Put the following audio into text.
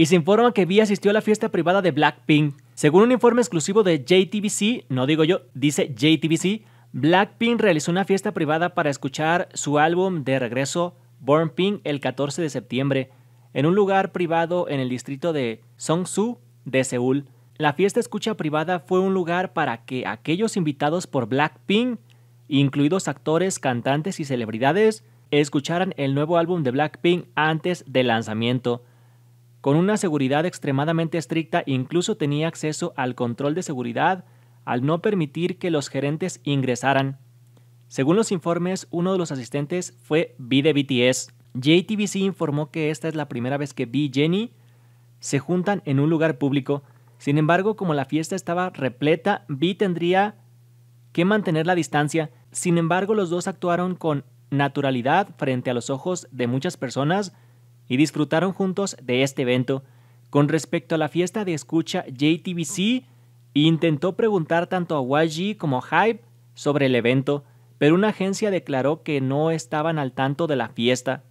y se informa que Vi asistió a la fiesta privada de Blackpink. Según un informe exclusivo de JTBC, no digo yo, dice JTBC, Blackpink realizó una fiesta privada para escuchar su álbum de regreso Born Pink el 14 de septiembre en un lugar privado en el distrito de Songsu de Seúl. La fiesta escucha privada fue un lugar para que aquellos invitados por Blackpink, incluidos actores, cantantes y celebridades, escucharan el nuevo álbum de Blackpink antes del lanzamiento. Con una seguridad extremadamente estricta, incluso tenía acceso al control de seguridad al no permitir que los gerentes ingresaran. Según los informes, uno de los asistentes fue B de BTS. JTBC informó que esta es la primera vez que B y Jenny se juntan en un lugar público. Sin embargo, como la fiesta estaba repleta, B tendría que mantener la distancia. Sin embargo, los dos actuaron con naturalidad frente a los ojos de muchas personas, y disfrutaron juntos de este evento. Con respecto a la fiesta de escucha JTBC, intentó preguntar tanto a YG como a Hype sobre el evento, pero una agencia declaró que no estaban al tanto de la fiesta.